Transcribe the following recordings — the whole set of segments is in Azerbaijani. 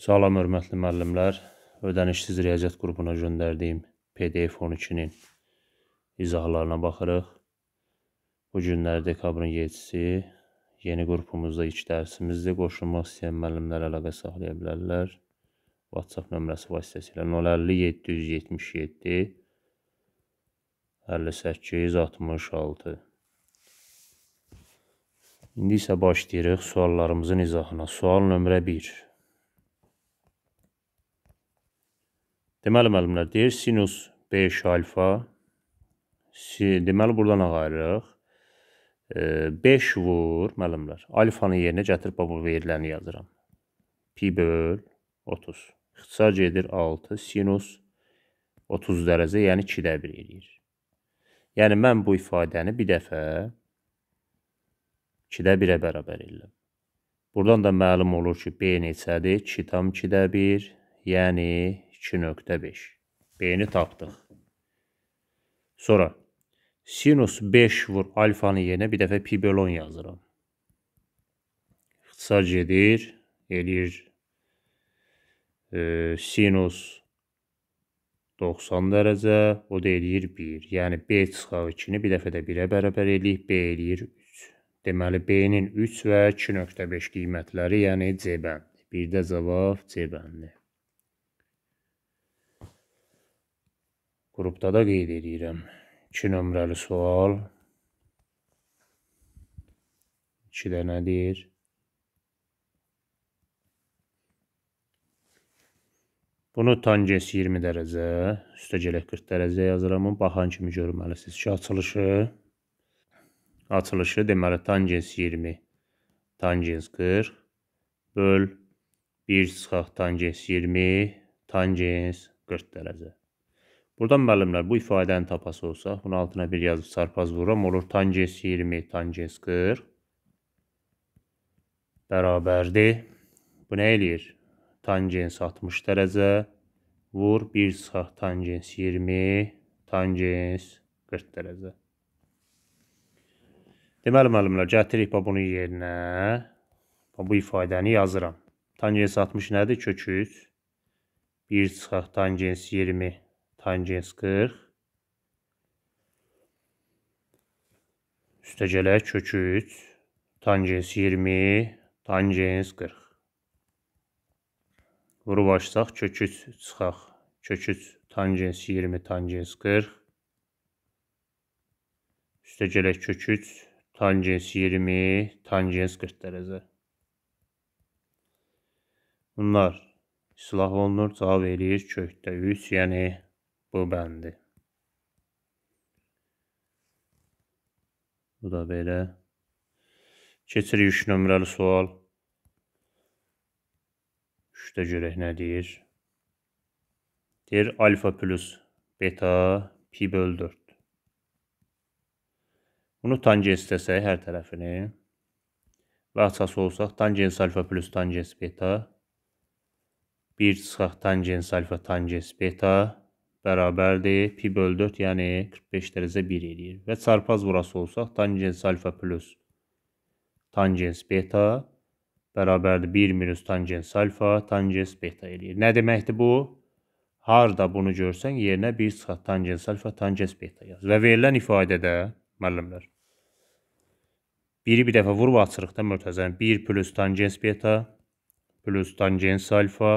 Salam hörmətli müəllimlər, ödənişsiz riyaziyyat qrupuna göndərdiyim PDF 12-nin izahlarına baxırıq. Bu günlər dekabrın 7-si yeni qrupumuzda ilk dərsimizdir. Qoşulmaq istəyən müəllimlər əlaqə saxlaya bilərlər. WhatsApp nömrəsi vasitəsilə 050 777 58 66 İndi isə başlayırıq suallarımızın izahına. Sual nömrə 1. Deməli müəllimlər, deyir sinus 5 alfa deməli burdan ağayırıq. 5 e, vur müəllimlər. Alfanın yerinə gətirib bu veriləni yazıram. Pi böl 30. İxtisar gedir 6 sinus 30 dərəcə, yəni 2-də 1 eləyir. Yəni mən bu ifadəni bir dəfə 2-də 1-ə bərabər eləyirəm. Buradan da məlum olur ki, B neçədir? 2 tam 2-də 1, yəni 2.5. B-ni tapdıq. Sonra sinus 5 vur alfanı yerinə bir dəfə pi böl 10 yazıram. İxtisar gedir, eləyir e, sinus 90 dərəcə, o da eləyir 1. Yəni B çıxaq 2-ni bir dəfə də 1-ə bərabər eləyir, B eləyir 3. Deməli B-nin 3 və 2.5 qiymətləri, yəni C bəndi. Bir də cavab C bəndi. Qrupda da qeyd edirəm. 2 nömrəli sual. 2 dənədir. Bunu tangens 20 dərəcə, üstə gələk 40 dərəcə yazıram. Baxan kimi görməlisiniz ki, açılışı açılışı deməli tangens 20 tangens 40 böl 1 çıxaq tangens 20 tangens 40 dərəcə. Buradan müəllimlər bu ifadəni tapası olsa, bunun altına bir yazıb sarpaz vururam, olur tangens 20, tangens 40 bərabərdir. Bu nə eləyir? Tangens 60 dərəcə vur 1 çıxaq tangens 20, tangens 40 dərəcə. Deməli müəllimlər, gətirik bax bunun yerinə. Bax bu ifadəni yazıram. Tangens 60 nədir? Kök 3. 1 çıxaq tangens 20 tangens 40 üstəgələ kök 3 tangens 20 tangens 40 vurub açsaq kök 3 çıxaq kök 3 tangens 20 tangens 40 üstəgələ kök 3 tangens 20 tangens 40 dərəcə Bunlar silah olunur, cavab eləyir kökdə 3, yəni Bu bəndi. Bu da belə. Keçirik 3 nömrəli sual. 3-də görək nə deyir. Deyir alfa plus beta pi böl 4. Bunu tangens desək hər tərəfini və açası olsaq tangens alfa plus tangens beta 1 çıxaq tangens alfa tangens beta bərabərdir. Pi böl 4 yəni 45 dərəcə 1 eləyir. Və çarpaz burası olsaq tangens alfa plus tangens beta bərabərdir 1 minus tangens alfa tangens beta eləyir. Nə deməkdir bu? Harda bunu görsən yerinə bir sıxat tangens alfa tangens beta yaz. Və verilən ifadədə müəllimlər. Biri bir dəfə vurub açırıq da mürtəzən 1 plus tangens beta plus tangens alfa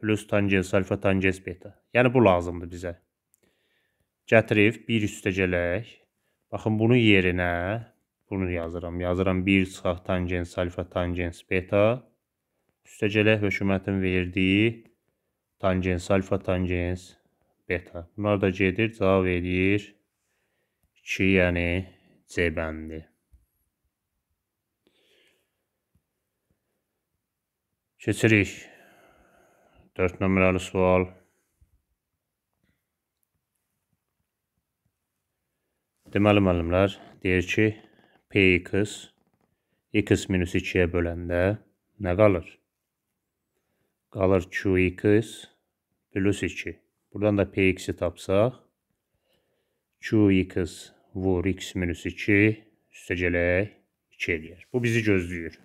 Plus tangens alfa tangens beta. Yəni bu lazımdır bizə. Gətirib 1 üstə gələk. Baxın bunun yerinə bunu yazıram. Yazıram 1 çıxaq tangens alfa tangens beta. Üstə gələk hökumətin verdiyi tangens alfa tangens beta. Bunlar da gedir, cavab edir 2, yəni C bəndi. Keçirik Dört nömrəli sual. Deməli müəllimlər, deyir ki, P-x x minus 2-yə böləndə nə qalır? Qalır Q-x plus 2. Buradan da P-x-i tapsaq, Q-x vur x minus 2 üstə gələk 2 eləyər. Bu bizi gözləyir.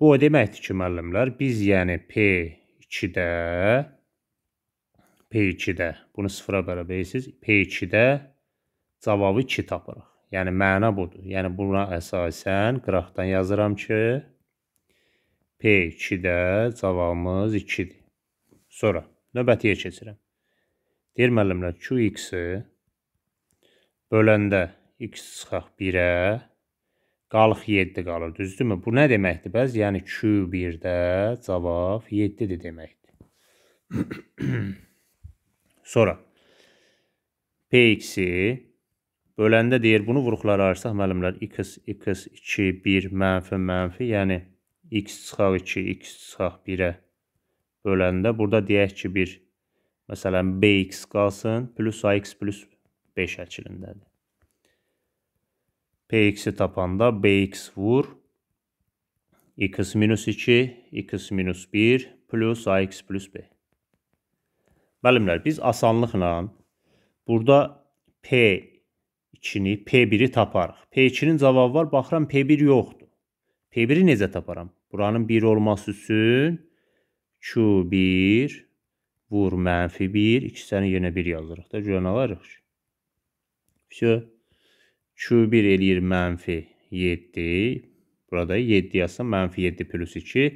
Bu o deməkdir ki, müəllimlər, biz yəni P2-də P2-də bunu sıfıra bərabərisiz P2-də cavabı 2 tapırıq. Yəni məna budur. Yəni buna əsasən qıraqdan yazıram ki, P2-də cavabımız 2-dir. Sonra növbətiyə keçirəm. Deyir müəllimlər, QX-i böləndə x çıxaq 1-ə, qalıq 7 qalır, düzdürmü? Bu nə deməkdir bəs? Yəni Q1-də cavab 7-dir deməkdir. Sonra P-i böləndə deyir, bunu vuruqlara ayırsaq müəllimlər x, x, 2, 1, mənfi, mənfi, yəni x çıxaq 2, x çıxaq 1-ə böləndə burada deyək ki, bir məsələn bx qalsın, plus ax plus 5 əçilindədir. Px-i tapanda Bx vur. X minus 2, X minus 1, plus AX plus B. Müəllimlər, biz asanlıqla burada P2-ni, P1-i taparıq. P2-nin cavabı var, baxıram P1 yoxdur. P1-i necə taparam? Buranın 1 olması üçün Q1 vur mənfi 1, ikisini yenə 1 yazırıq da, görən alarıq ki. Vsё. Q1 eləyir mənfi 7. Burada 7 yazsam, mənfi 7 plus 2.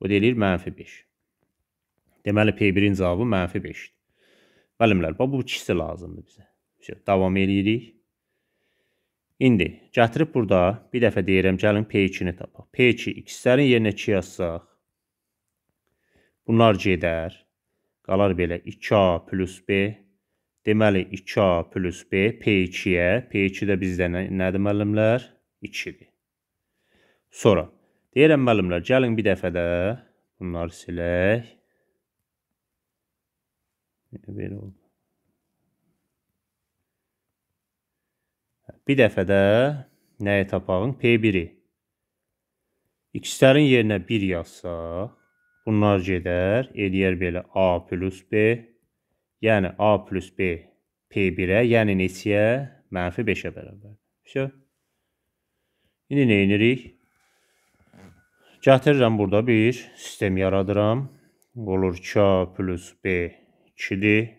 O da eləyir mənfi 5. Deməli, P1-in cavabı mənfi 5-dir. Müəllimlər, bu ikisi lazımdır bizə. Şey, davam eləyirik. İndi gətirib burada bir dəfə deyirəm, gəlin P2-ni tapaq. P2 ikislərin yerinə 2 yazsaq, bunlar gedər. Qalar belə 2A plus B Deməli 2A plus B P2-yə, e. P2 də bizdə nə, nədir müəllimlər? 2-dir. Sonra deyirəm müəllimlər, gəlin bir dəfə də bunları silək. Belə oldu. Bir dəfə də nəyə tapağın? P1-i. İkislərin yerinə 1 yazsaq, bunlar gedər, eləyər belə A plus B. Yəni A plus B P1-ə, yəni neçəyə? Mənfi 5-ə bərabər. Vəsə. İndi nə edirik? Gətirirəm burada bir sistem yaradıram. Olur 2A plus B 2-dir.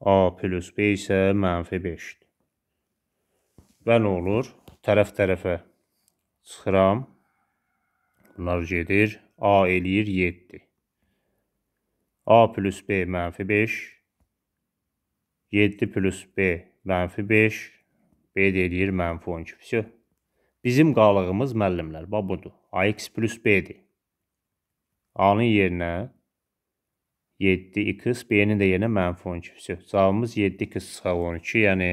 A plus B isə mənfi 5-dir. Və nə olur? Tərəf-tərəfə çıxıram. Bunlar gedir. A eləyir 7. A plus B mənfi 5, 7 plus B mənfi 5, B deyir mənfi 12. Vəsiyo. Bizim qalığımız müəllimlər, bax budur. AX plus B-dir. A-nın yerinə 7x, B-nin də yerinə mənfi 12. Vəsiyo. Cavabımız 7x sıxa 12, yəni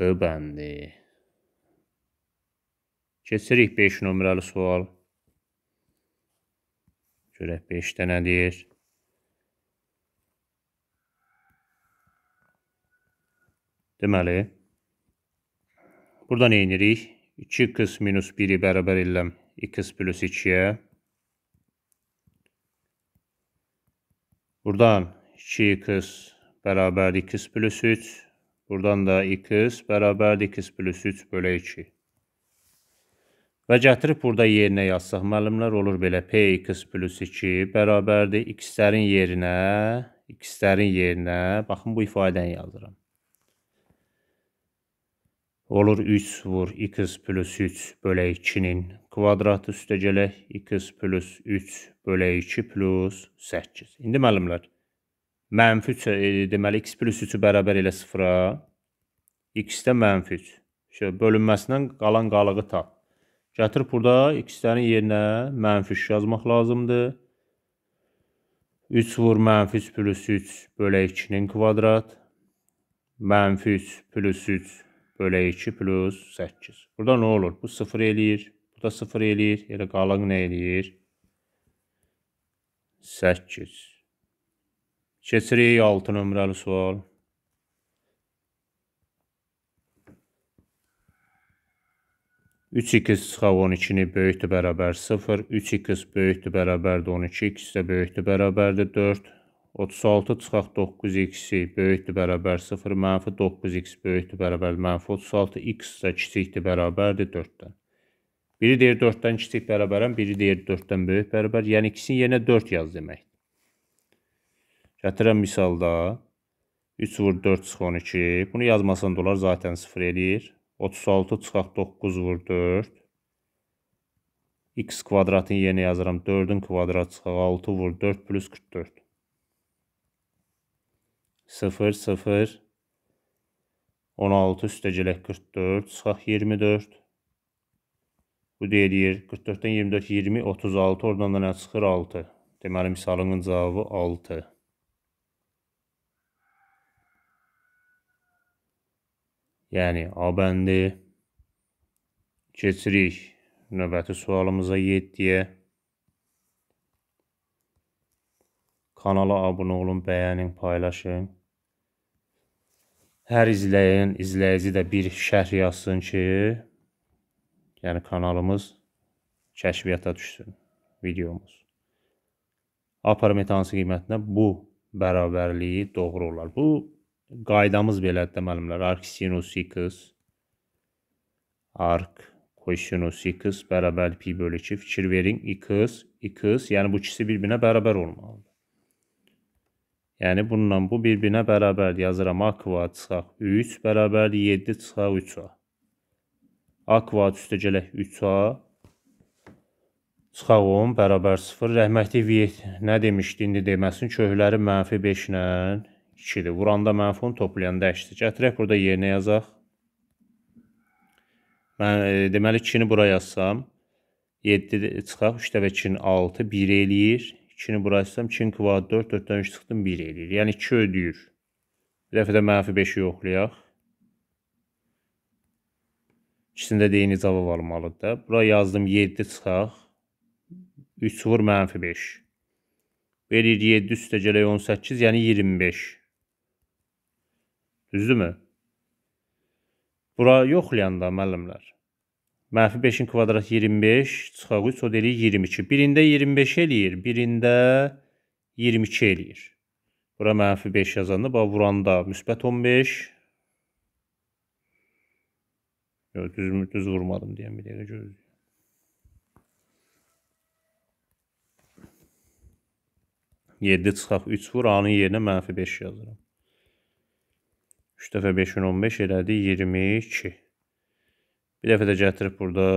D bəndi. Keçirik 5 nömrəli sual. Görək 5-də nə deyir? Deməli, burada nə edirik? 2x minus 1-i bərabər eləm 2x plus 2-yə. Buradan 2x bərabər 2x plus 3. Buradan da 2x bərabər 2x plus 3 bölə 2. Və gətirib burada yerinə yazsaq, müəllimlər olur belə P2 plus 2 bərabərdir. X-lərin yerinə, X-lərin yerinə, baxın bu ifadəni yazıram olur 3 vur x plus 3 bölü 2-nin kvadratı üstəgələ x plus 3 bölü 2 plus 8. İndi müəllimlər, mənfi 3 e, deməli x plus 3-ü bərabər elə 0-a, x-də mənfi 3. Şöyə bölünməsindən qalan qalığı tap. Gətirib burada x-lərin yerinə mənfi 3 yazmaq lazımdır. 3 vur mənfi 3 plus 3 bölü 2-nin kvadrat. Mənfi 3 plus 3 bölək 2 plus 8. Burada nə olur? Bu 0 eləyir, bu da 0 eləyir, elə qalan nə eləyir? 8. Keçirik 6 nömrəli sual. Üç x çıxaq 12-ni böyükdür bərabər 0, 3 x böyükdür bərabərdir 12, x də böyükdür bərabərdir 4, 36 çıxaq 9x-i böyükdür bərabər 0, mənfi 9x böyükdür bərabər mənfi 36, x isə kiçikdir bərabərdir 4-dən. Biri deyir 4-dən kiçik bərabərəm, biri deyir 4-dən böyük bərabər. Yəni ikisinin yerinə 4 yaz deməkdir. Gətirəm misalda 3 vur 4 çıx 12. Bunu yazmasan da olar, zaten 0 eləyir. 36 çıxaq 9 vur 4. x kvadratın yerinə yazıram 4-ün kvadrat çıxaq 6 vur 4 plus 44. 0, 0, 16 üstəgələk 44, çıxaq 24. Bu deyir, 44-dən 24, 20, 36, oradan da nə çıxır? 6. Deməli, misalının cavabı 6. Yəni, A bəndi. Keçirik növbəti sualımıza 7-yə. Kanala abunə olun, bəyənin, paylaşın. Hər izleyen izleyici də bir şərh yazsın ki, yəni kanalımız kəşfiyyata düşsün videomuz. A parametansı qiymətinə bu bərabərliyi doğururlar. Bu qaydamız belədir də müəllimlər. Arc sinus x arc cosinus x bərabər pi bölü 2 fikir verin x x yəni bu ikisi bir-birinə bərabər olmalıdır. Yəni bununla bu bir-birinə bərabərdir. Yazıram aqua çıxaq 3 bərabərdir 7 çıxaq 3a. Aqua üstə gələk 3a çıxaq 10 bərabər 0. Rəhmətli V nə demişdi indi deməsin köhləri mənfi 5 ilə 2-dir. Vuranda mənfi 10 toplayanda 8-dir. Gətirək burada yerinə yazaq. Mən e, deməli 2-ni bura yazsam 7 çıxaq 3 dəfə 2-nin 6 1 eləyir. 2-ni bura açsam 2 kvadrat 4, 4-dən 3 çıxdım 1 eləyir. Yəni 2 ödəyir. Bir dəfə də mənfi 5-i yoxlayaq. İkisində də eyni cavab almalıdır da. Bura yazdım 7 çıxaq. 3 vur mənfi 5. Verir 7 üstə gələk 18, yəni 25. Düzdürmü? Bura yoxlayanda müəllimlər. Mənfi 5-in kvadratı 25, çıxaq 3, o da eləyir 22. Birində 25 eləyir, birində 22 eləyir. Bura mənfi 5 yazanda, bax vuranda müsbət 15. Yox, düz, düz vurmadım deyən bir dəqiqə gözləyir. Yedi çıxaq 3 vur, anın yerinə mənfi 5 yazıram. 3 dəfə 5-in 15 elədi 22. Bir dəfə də gətirib burada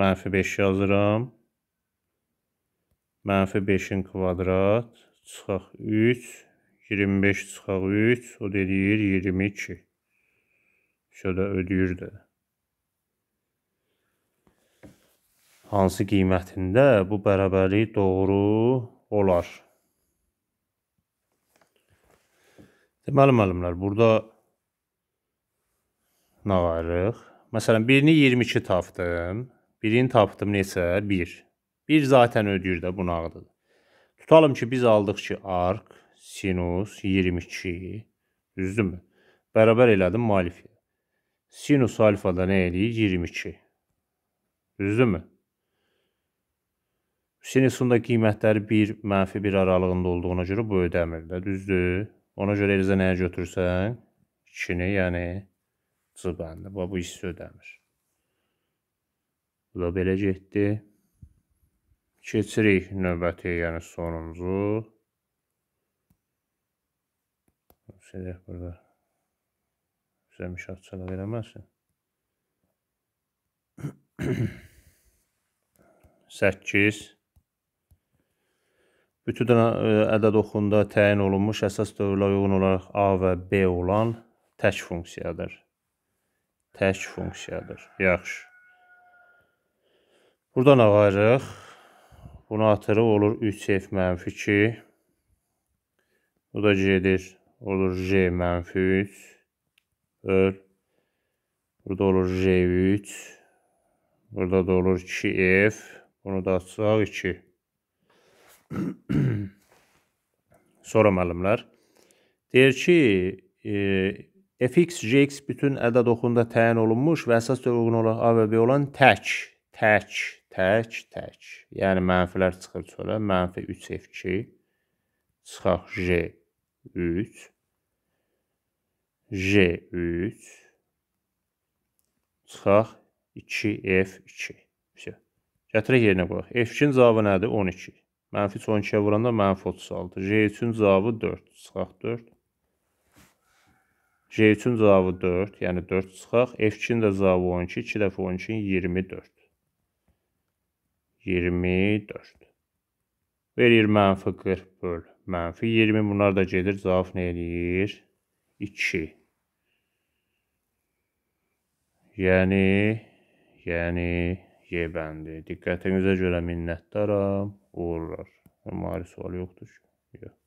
mənfi 5 yazıram. Mənfi 5-in kvadrat çıxaq 3, 25 çıxaq 3, o deyir 22. Şödə ödəyir də. Hansı qiymətində bu bərabərlik doğru olar? Deməli müəllimlər, burada nə alırıq? Məsələn, birini 22 tapdım. Birini tapdım neçə? 1. 1 zaten ödəyir də bu nağddır. Tutalım ki, biz aldıq ki, ark sinus 22, düzdürmü? Bərabər elədim malifiyə. Sinus alfada nə eləyir? 22. Düzdürmü? Sinusun da qiymətləri 1, mənfi 1 aralığında olduğuna görə bu ödəmir də, düzdür? Ona görə erizə nəyə götürsən? 2-ni, yəni cıbandı. Bu, bu hissə ödəmir. Bu da belə getdi. Keçirik növbəti, yəni sonuncu. Şeydir burada. Bizə müşahçılıq eləməsin. 8 Bütün e, ədəd oxunda təyin olunmuş əsas dövrlər uyğun olaraq A və B olan tək funksiyadır tək funksiyadır. Yaxşı. Buradan ağayırıq. Bunu atırıq, olur 3f mənfi 2. Bu da gedir. Olur j mənfi 3. Öl. Burada olur j3. Burada da olur 2f. Bunu da açsaq 2. Sonra müəllimlər. Deyir ki, e, fx, jx bütün ədəd oxunda təyin olunmuş və əsas tövr uyğun olaraq a və b olan tək, tək, tək, tək. Yəni mənfilər çıxır çölə. Mənfi 3f2 çıxaq j3 j3 çıxaq 2f2. Vəsə. Gətirək yerinə qoyaq. F2-nin cavabı nədir? 12. Mənfi 12-yə vuranda mənfi 36. J3-ün cavabı 4. Çıxaq 4. J3-ün cavabı 4, yəni 4 çıxaq. F2-nin də cavabı 12, 2 dəfə 12-nin 24. 24. Verir mənfi 40 böl. Mənfi 20, bunlar da gedir, cavab nə eləyir? 2. Yəni, yəni, Y bəndi. Diqqətinizə görə minnətdaram. Uğurlar. Normal sual yoxdur ki. Yox.